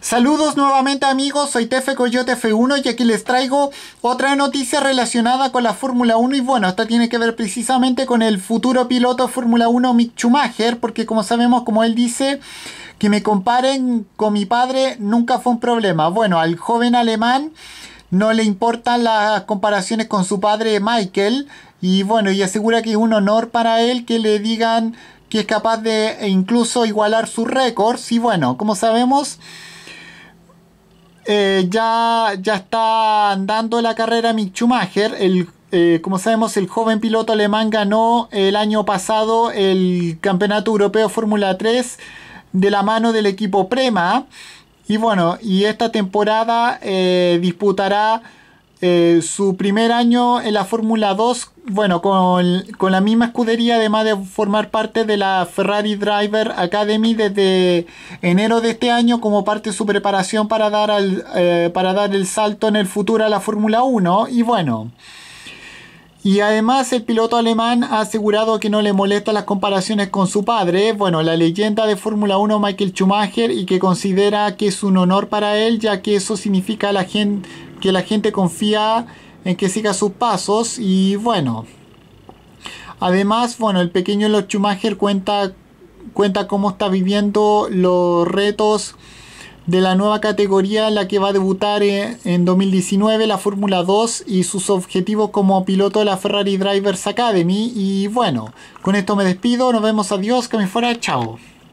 Saludos nuevamente amigos, soy Tefe Coyote F1 y aquí les traigo otra noticia relacionada con la Fórmula 1 y bueno, esta tiene que ver precisamente con el futuro piloto Fórmula 1 Mick Schumacher, porque como sabemos, como él dice, que me comparen con mi padre nunca fue un problema. Bueno, al joven alemán no le importan las comparaciones con su padre Michael y bueno, y asegura que es un honor para él que le digan que es capaz de e incluso igualar sus récords y bueno, como sabemos, eh, ya, ya está andando la carrera Mick El, eh, como sabemos, el joven piloto alemán ganó el año pasado el Campeonato Europeo Fórmula 3 de la mano del equipo Prema. Y bueno, y esta temporada eh, disputará eh, su primer año en la Fórmula 2, bueno, con, la misma escudería, además de formar parte de la Ferrari Driver Academy desde enero de este año como parte de su preparación para dar, eh, el salto en el futuro a la Fórmula 1. Y bueno, y además el piloto alemán ha asegurado que no le molesta las comparaciones con su padre, bueno, la leyenda de Fórmula 1 Michael Schumacher y que considera que es un honor para él ya que eso significa la gente que la gente confía en que siga sus pasos y bueno. Además, bueno, el pequeño Los cuenta, cuenta cómo está viviendo los retos de la nueva categoría en la que va a debutar en 2019 la Fórmula 2 y sus objetivos como piloto de la Ferrari Drivers Academy. Y bueno, con esto me despido, nos vemos, adiós, que me fuera, chao.